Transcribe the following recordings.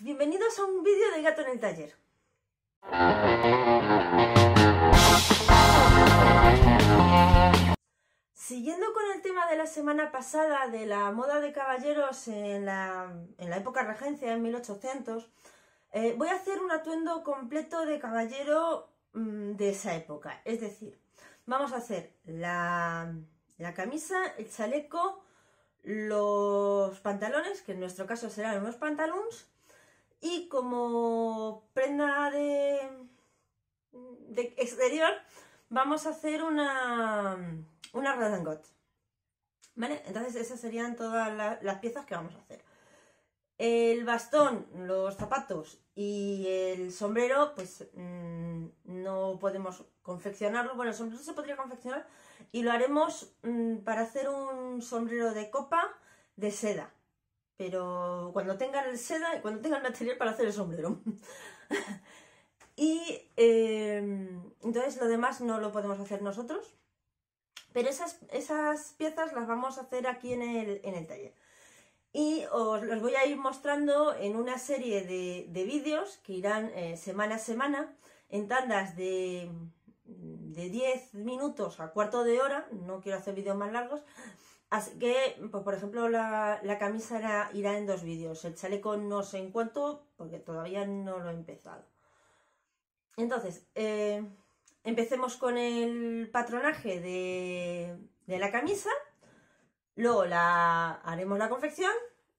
Bienvenidos a un vídeo de Gato en el Taller. Siguiendo con el tema de la semana pasada de la moda de caballeros en la, época regencia, en 1800, eh, voy a hacer un atuendo completo de caballero mm, de esa época. Es decir, vamos a hacer la, la camisa, el chaleco, los pantalones, que en nuestro caso serán unos pantalones, y como prenda de, de exterior vamos a hacer una, una redangot. ¿Vale? Entonces esas serían todas las piezas que vamos a hacer. El bastón, los zapatos y el sombrero, pues mm, no podemos confeccionarlo. Bueno, el sombrero se podría confeccionar, y lo haremos mm, para hacer un sombrero de copa de seda. Pero cuando tengan el seda y cuando tengan el material para hacer el sombrero. y em, entonces lo demás no lo podemos hacer nosotros. Pero esas, esas piezas las vamos a hacer aquí en el, taller. Y os los voy a ir mostrando en una serie de, vídeos que irán eh, semana a semana en tandas de Mm, de 10 minutos a cuarto de hora, no quiero hacer vídeos más largos, así que, pues por ejemplo, la, camisa irá en dos vídeos, el chaleco no sé en cuánto, porque todavía no lo he empezado. Entonces, eh, empecemos con el patronaje de, de la camisa, luego la, haremos la confección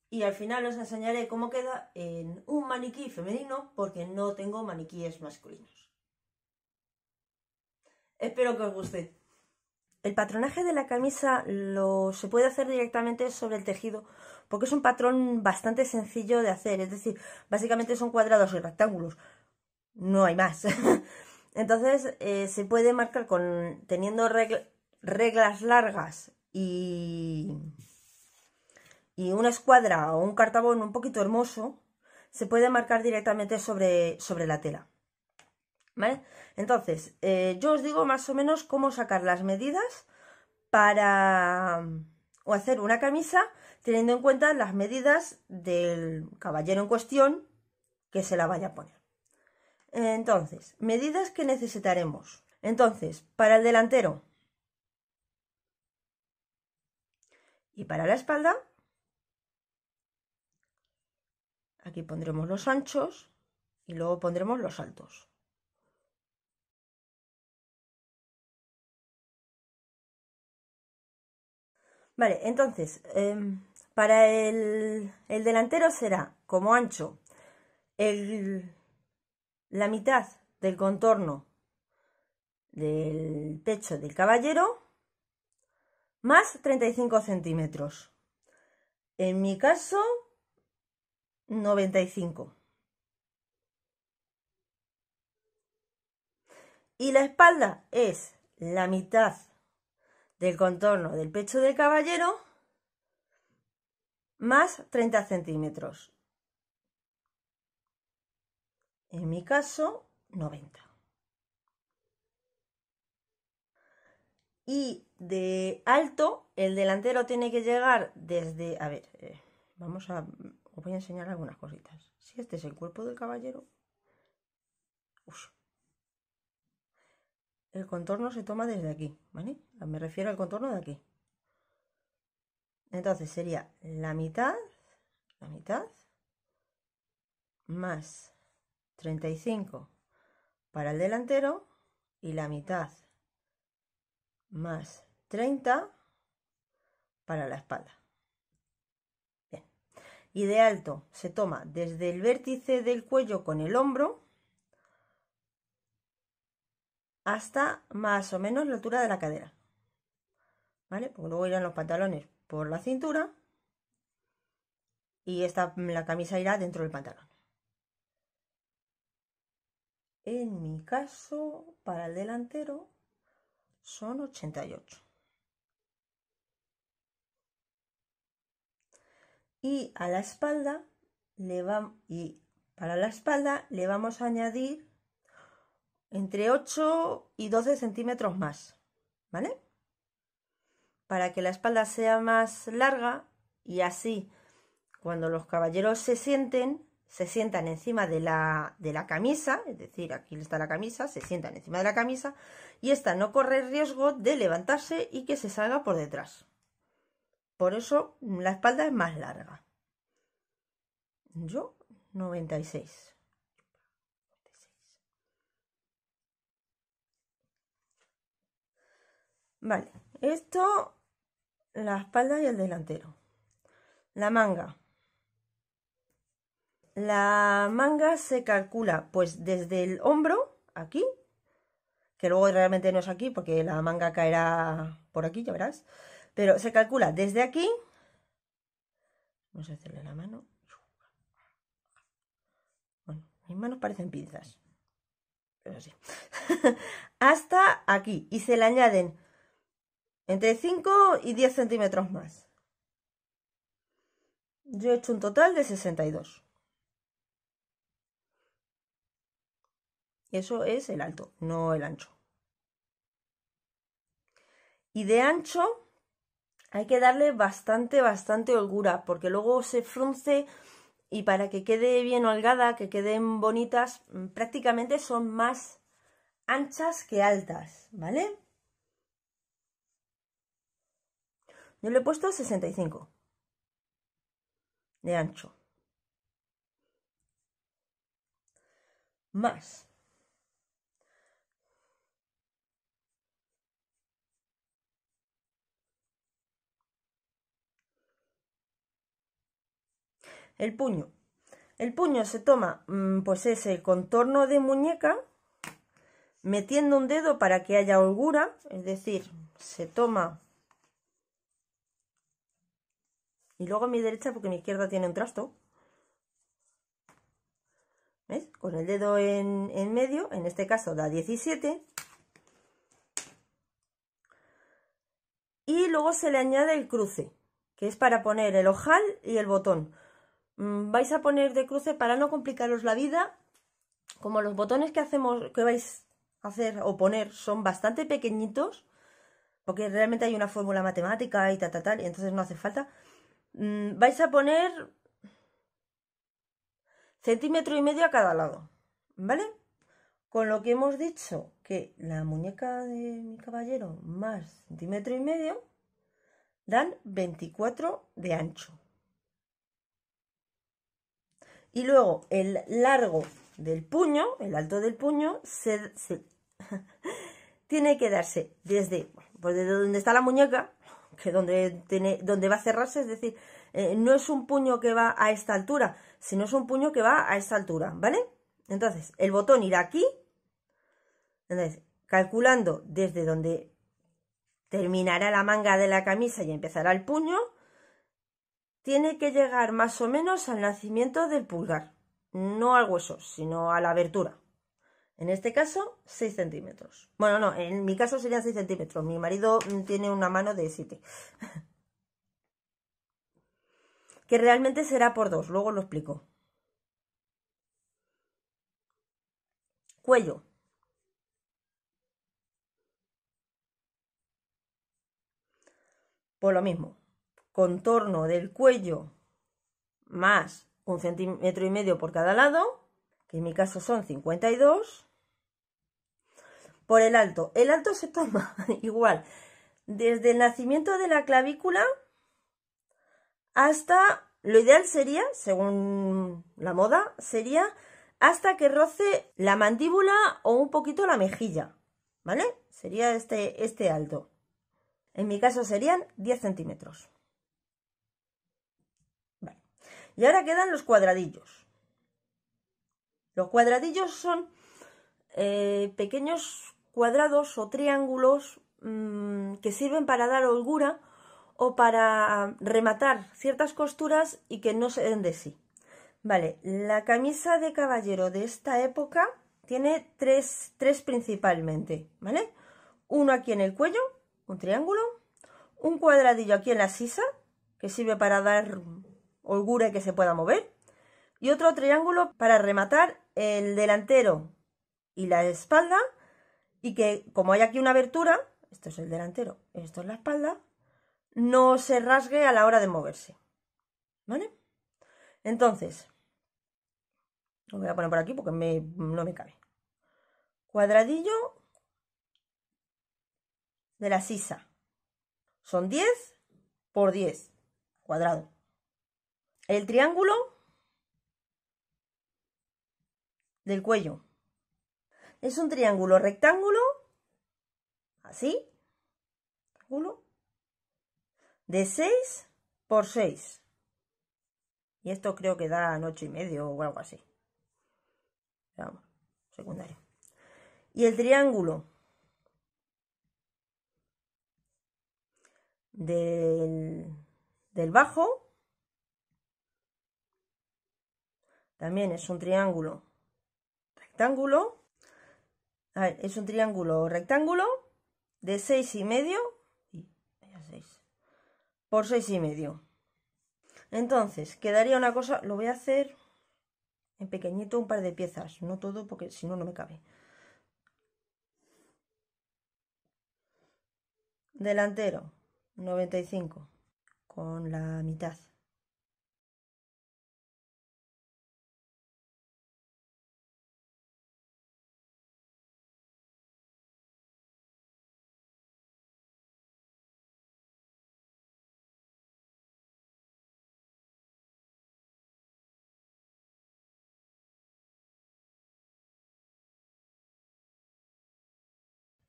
y al final os enseñaré cómo queda en un maniquí femenino porque no tengo maniquíes masculinos. Espero que os guste. El patronaje de la camisa lo se puede hacer directamente sobre el tejido porque es un patrón bastante sencillo de hacer, es decir, básicamente son cuadrados y rectángulos, no hay más. Entonces eh, se puede marcar con teniendo reglas largas y, y una escuadra o un cartabón un poquito hermoso, se puede marcar directamente sobre, sobre la tela. Entonces, eh, yo os digo más o menos cómo sacar las medidas para o hacer una camisa teniendo en cuenta las medidas del caballero en cuestión que se la vaya a poner. Entonces, medidas que necesitaremos. Entonces, para el delantero y para la espalda, aquí pondremos los anchos y luego pondremos los altos. Vale, entonces, em, para el, delantero será como ancho la mitad del contorno del pecho del caballero más 35 centímetros. En mi caso, 95. Y la espalda es la mitad del contorno del pecho del caballero más 30 centímetros. En mi caso, 90. Y de alto, el delantero tiene que llegar desde... A ver, eh, vamos a... Os voy a enseñar algunas cositas. Si este es el cuerpo del caballero... uso el contorno se toma desde aquí, ¿vale? Me refiero al contorno de aquí. Entonces sería la mitad, la mitad, más 35 para el delantero y la mitad más 30 para la espalda. Bien. Y de alto se toma desde el vértice del cuello con el hombro hasta más o menos la altura de la cadera. ¿Vale? luego irán los pantalones por la cintura y esta, la camisa irá dentro del pantalón. En mi caso, para el delantero, son 88. Y a la espalda le y para la espalda le vamos a añadir entre 8 y 12 centímetros más, ¿vale? Para que la espalda sea más larga y así cuando los caballeros se sienten, se sientan encima de la, de la camisa, es decir, aquí está la camisa, se sientan encima de la camisa y esta no corre riesgo de levantarse y que se salga por detrás. Por eso la espalda es más larga. Yo, 96. Vale, esto, la espalda y el delantero. La manga. La manga se calcula pues desde el hombro, aquí, que luego realmente no es aquí porque la manga caerá por aquí, ya verás. Pero se calcula desde aquí. Vamos a hacerle la mano. Bueno, mis manos parecen pinzas. Pero sí. Hasta aquí. Y se le añaden entre 5 y 10 centímetros más. Yo he hecho un total de 62. Eso es el alto, no el ancho. Y de ancho hay que darle bastante, bastante holgura, porque luego se frunce y para que quede bien holgada, que queden bonitas, mm, prácticamente son más anchas que altas, ¿vale? Yo le he puesto 65 de ancho. Más. El puño. El puño se toma mm, pues ese contorno de muñeca metiendo un dedo para que haya holgura, es decir, se toma Y luego a mi derecha porque mi izquierda tiene un trasto. Con el dedo en, en medio, en este caso da 17. Y luego se le añade el cruce, que es para poner el ojal y el botón. Mm, vais a poner de cruce para no complicaros la vida. Como los botones que hacemos, que vais a hacer o poner son bastante pequeñitos, porque realmente hay una fórmula matemática y tal, tal, tal, y entonces no hace falta. Mm, vais a poner centímetro y medio a cada lado, ¿vale? Con lo que hemos dicho que la muñeca de mi caballero más centímetro y medio dan 24 de ancho. Y luego el largo del puño, el alto del puño, tiene que darse desde, pues, desde donde está la muñeca que donde, tiene, donde va a cerrarse, es decir, eh, no es un puño que va a esta altura, sino es un puño que va a esta altura, ¿vale? Entonces, el botón irá aquí, entonces, calculando desde donde terminará la manga de la camisa y empezará el puño, tiene que llegar más o menos al nacimiento del pulgar, no al hueso, sino a la abertura. En este caso, 6 centímetros. Bueno, no, en mi caso serían 6 centímetros. Mi marido mm, tiene una mano de 7. que realmente será por 2, luego lo explico. Cuello. Por lo mismo. Contorno del cuello más un centímetro y medio por cada lado, que en mi caso son 52 por el alto. El alto se toma igual desde el nacimiento de la clavícula hasta, lo ideal sería, según la moda, sería hasta que roce la mandíbula o un poquito la mejilla, ¿vale? Sería este, este alto. En mi caso serían 10 centímetros. Y ahora quedan los cuadradillos. Los cuadradillos son eh, pequeños cuadrados o triángulos mm, que sirven para dar holgura o para rematar ciertas costuras y que no se den de sí. Vale, la camisa de caballero de esta época tiene tres, tres principalmente, ¿vale? Uno aquí en el cuello, un triángulo, un cuadradillo aquí en la sisa, que sirve para dar holgura y que se pueda mover, y otro triángulo para rematar el delantero y la espalda, y que como hay aquí una abertura, esto es el delantero, esto es la espalda, no se rasgue a la hora de moverse. ¿Vale? Entonces, lo voy a poner por aquí porque no me cabe. Cuadradillo de la sisa. Son 10 por 10 cuadrado. El triángulo del cuello. Es un triángulo rectángulo, así, de 6 por 6. Y esto creo que da noche y medio o algo así. Vamos, secundario. Y el triángulo del bajo también es un triángulo rectángulo Ah, es un triángulo rectángulo de 6 y medio por 6 y medio. Entonces, quedaría una cosa, lo voy a hacer en pequeñito un par de piezas, no todo porque si no, no me cabe. Delantero, 95, con la mitad.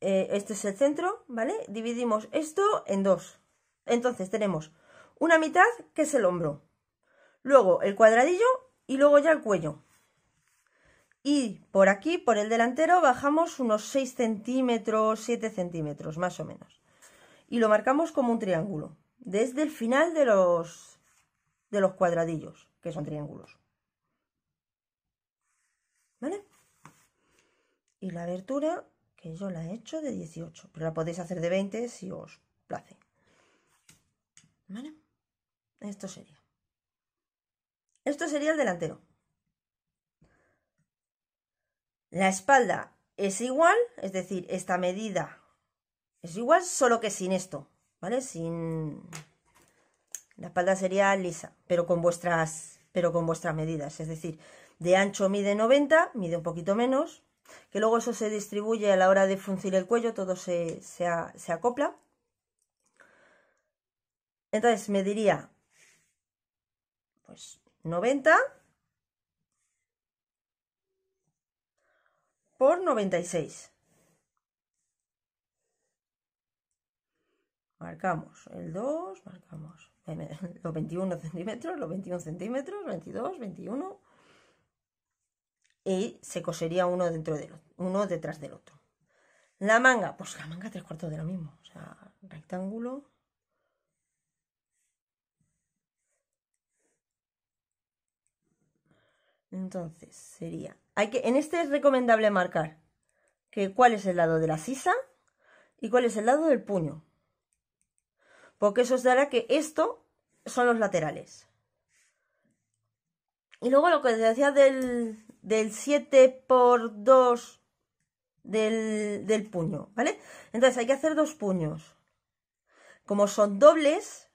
Eh, este es el centro, ¿vale? Dividimos esto en dos. Entonces tenemos una mitad que es el hombro, luego el cuadradillo y luego ya el cuello. Y por aquí, por el delantero, bajamos unos 6 centímetros, 7 centímetros, más o menos. Y lo marcamos como un triángulo, desde el final de los, de los cuadradillos, que son triángulos. ¿Vale? Y la abertura yo la he hecho de 18, pero la podéis hacer de 20 si os place. ¿Vale? Esto sería. Esto sería el delantero. La espalda es igual, es decir, esta medida es igual, solo que sin esto, ¿vale? Sin... La espalda sería lisa, pero con vuestras, pero con vuestras medidas. Es decir, de ancho mide 90, mide un poquito menos, que luego eso se distribuye a la hora de fruncir el cuello, todo se, se acopla. Entonces me diría, pues 90 por 96. Marcamos el 2, marcamos los 21 centímetros, los 21 centímetros, 22, 21 y se cosería uno, dentro del, uno detrás del otro. La manga, pues la manga tres cuartos de lo mismo. O sea, rectángulo. Entonces, sería. Hay que, en este es recomendable marcar que cuál es el lado de la sisa y cuál es el lado del puño. Porque eso os dará que esto son los laterales. Y luego lo que decía del, del 7 por 2 del, del puño, ¿vale? Entonces hay que hacer dos puños. Como son dobles,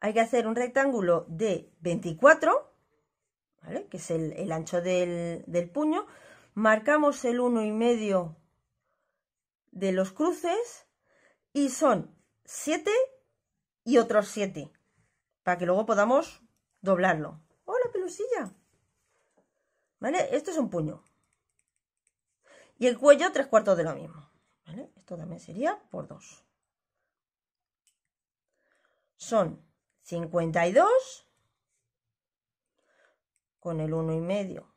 hay que hacer un rectángulo de 24, ¿vale? Que es el, ancho del, del puño. Marcamos el uno y medio de los cruces y son 7 y otros 7 para que luego podamos doblarlo. ¡Hola, pelusilla! ¿Vale? Esto es un puño. Y el cuello, tres cuartos de lo mismo. ¿Vale? Esto también sería por dos. Son 52 con el uno y medio.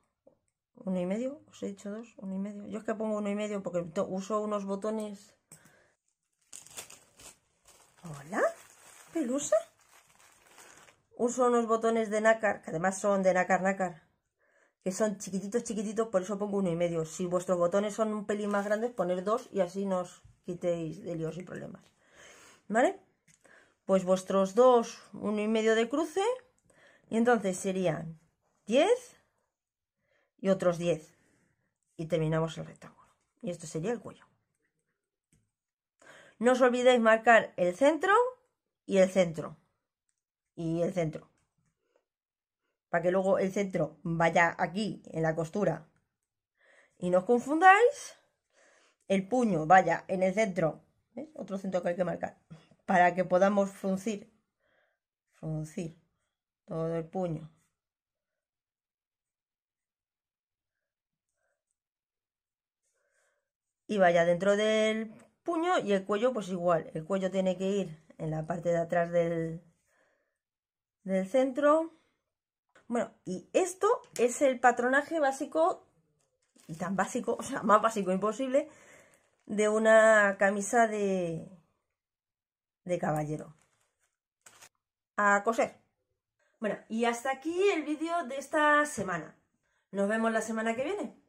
¿Uno y medio? ¿Os he dicho dos? ¿Uno y medio? Yo es que pongo uno y medio porque uso unos botones. ¿Hola? ¿Pelusa? Uso unos botones de nácar, que además son de nácar nácar que son chiquititos, chiquititos, por eso pongo uno y medio. Si vuestros botones son un pelín más grandes, poner dos y así nos quitéis de líos y problemas. ¿Vale? Pues vuestros dos, uno y medio de cruce, y entonces serían 10 y otros 10. Y terminamos el rectángulo. Y esto sería el cuello. No os olvidéis marcar el centro y el centro. Y el centro para que luego el centro vaya aquí en la costura y no os confundáis, el puño vaya en el centro, ¿eh? otro centro que hay que marcar, para que podamos fruncir, fruncir todo el puño. Y vaya dentro del puño y el cuello pues igual, el cuello tiene que ir en la parte de atrás del, del centro bueno, y esto es el patronaje básico, tan básico, o sea, más básico imposible, de una camisa de, de caballero. A coser. Bueno, y hasta aquí el vídeo de esta semana. Nos vemos la semana que viene.